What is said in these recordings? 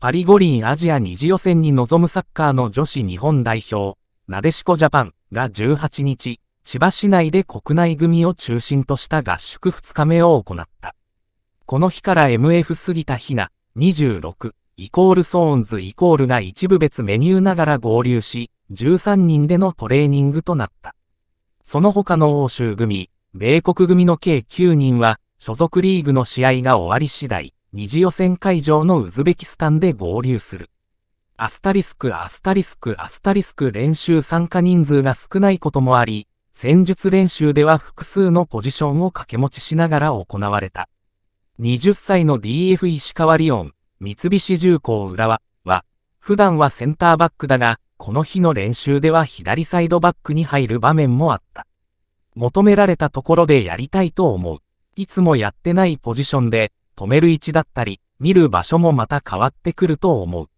パリ五輪アジア二次予選に臨むサッカーの女子日本代表、なでしこジャパンが18日、千葉市内で国内組を中心とした合宿2日目を行った。この日から MF 過ぎたひな、26、イコールソーンズイコールが一部別メニューながら合流し、13人でのトレーニングとなった。その他の欧州組、米国組の計9人は、所属リーグの試合が終わり次第、二次予選会場のウズベキスタンで合流する。アスタリスクアスタリスクアスタリスク練習参加人数が少ないこともあり、戦術練習では複数のポジションを掛け持ちしながら行われた。20歳の DF 石川リオン、三菱重工浦和は、普段はセンターバックだが、この日の練習では左サイドバックに入る場面もあった。求められたところでやりたいと思う。いつもやってないポジションで、止める位置だったり、見る場所もまた変わってくると思う。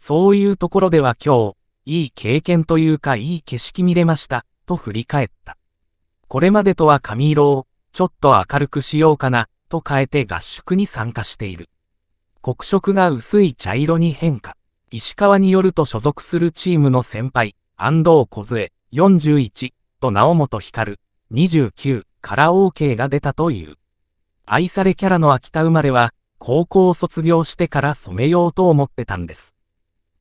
そういうところでは今日、いい経験というかいい景色見れました、と振り返った。これまでとは髪色を、ちょっと明るくしようかな、と変えて合宿に参加している。黒色が薄い茶色に変化。石川によると所属するチームの先輩、安藤梢41と直本光29から OK が出たという。愛されキャラの秋田生まれは、高校を卒業してから染めようと思ってたんです。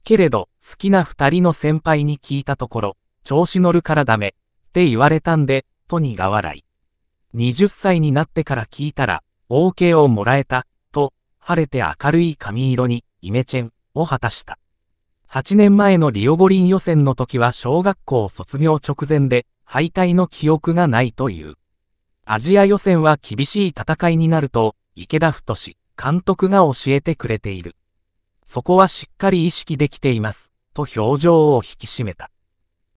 けれど、好きな二人の先輩に聞いたところ、調子乗るからダメ、って言われたんで、と苦笑い。20歳になってから聞いたら、OK をもらえた、と、晴れて明るい髪色に、イメチェン、を果たした。8年前のリオ五輪予選の時は小学校卒業直前で、敗退の記憶がないという。アジア予選は厳しい戦いになると、池田太監督が教えてくれている。そこはしっかり意識できています、と表情を引き締めた。